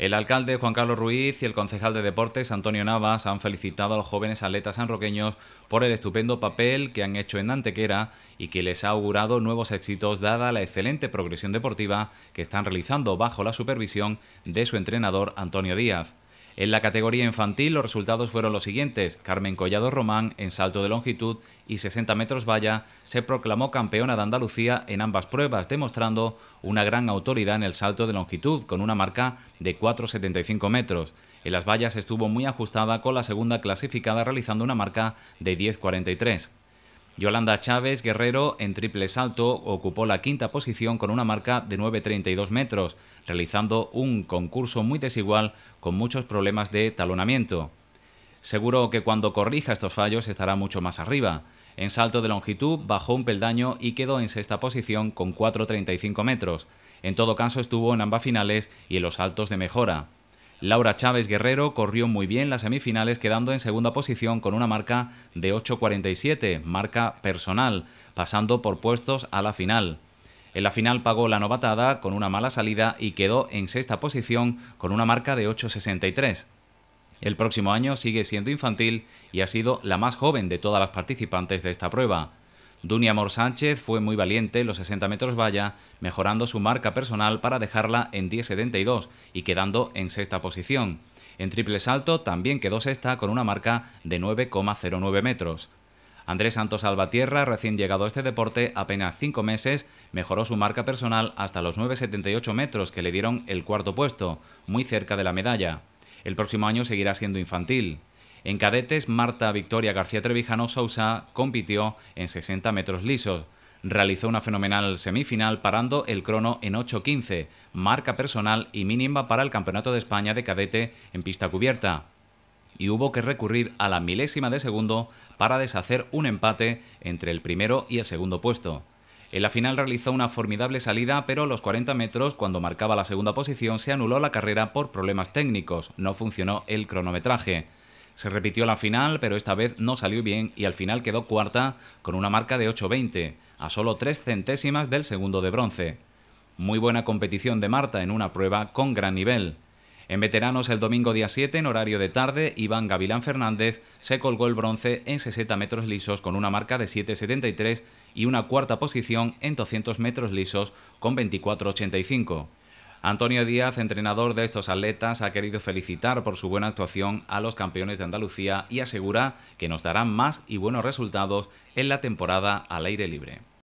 El alcalde Juan Carlos Ruiz y el concejal de Deportes Antonio Navas han felicitado a los jóvenes atletas sanroqueños por el estupendo papel que han hecho en Antequera y que les ha augurado nuevos éxitos dada la excelente progresión deportiva que están realizando bajo la supervisión de su entrenador Antonio Díaz. En la categoría infantil los resultados fueron los siguientes. Carmen Collado Román en salto de longitud y 60 metros valla se proclamó campeona de Andalucía en ambas pruebas, demostrando una gran autoridad en el salto de longitud con una marca de 4,75 metros. En las vallas estuvo muy ajustada con la segunda clasificada realizando una marca de 10,43. Yolanda Chávez Guerrero en triple salto ocupó la quinta posición con una marca de 9,32 metros, realizando un concurso muy desigual con muchos problemas de talonamiento. Seguro que cuando corrija estos fallos estará mucho más arriba. En salto de longitud bajó un peldaño y quedó en sexta posición con 4,35 metros. En todo caso estuvo en ambas finales y en los saltos de mejora. Laura Chávez Guerrero corrió muy bien las semifinales quedando en segunda posición con una marca de 8.47, marca personal, pasando por puestos a la final. En la final pagó la novatada con una mala salida y quedó en sexta posición con una marca de 8.63. El próximo año sigue siendo infantil y ha sido la más joven de todas las participantes de esta prueba. Dunia Sánchez fue muy valiente en los 60 metros valla, mejorando su marca personal para dejarla en 10.72 y quedando en sexta posición. En triple salto también quedó sexta con una marca de 9,09 metros. Andrés Santos Albatierra, recién llegado a este deporte apenas cinco meses, mejoró su marca personal hasta los 9,78 metros que le dieron el cuarto puesto, muy cerca de la medalla. El próximo año seguirá siendo infantil. En cadetes, Marta Victoria García Trevijano Sousa compitió en 60 metros lisos. Realizó una fenomenal semifinal parando el crono en 8.15, marca personal y mínima para el Campeonato de España de cadete en pista cubierta. Y hubo que recurrir a la milésima de segundo para deshacer un empate entre el primero y el segundo puesto. En la final realizó una formidable salida, pero a los 40 metros, cuando marcaba la segunda posición, se anuló la carrera por problemas técnicos, no funcionó el cronometraje. Se repitió la final, pero esta vez no salió bien y al final quedó cuarta con una marca de 8.20, a solo tres centésimas del segundo de bronce. Muy buena competición de Marta en una prueba con gran nivel. En veteranos, el domingo día 7, en horario de tarde, Iván Gavilán Fernández se colgó el bronce en 60 metros lisos con una marca de 7.73 y una cuarta posición en 200 metros lisos con 24.85. Antonio Díaz, entrenador de estos atletas, ha querido felicitar por su buena actuación a los campeones de Andalucía y asegura que nos darán más y buenos resultados en la temporada al aire libre.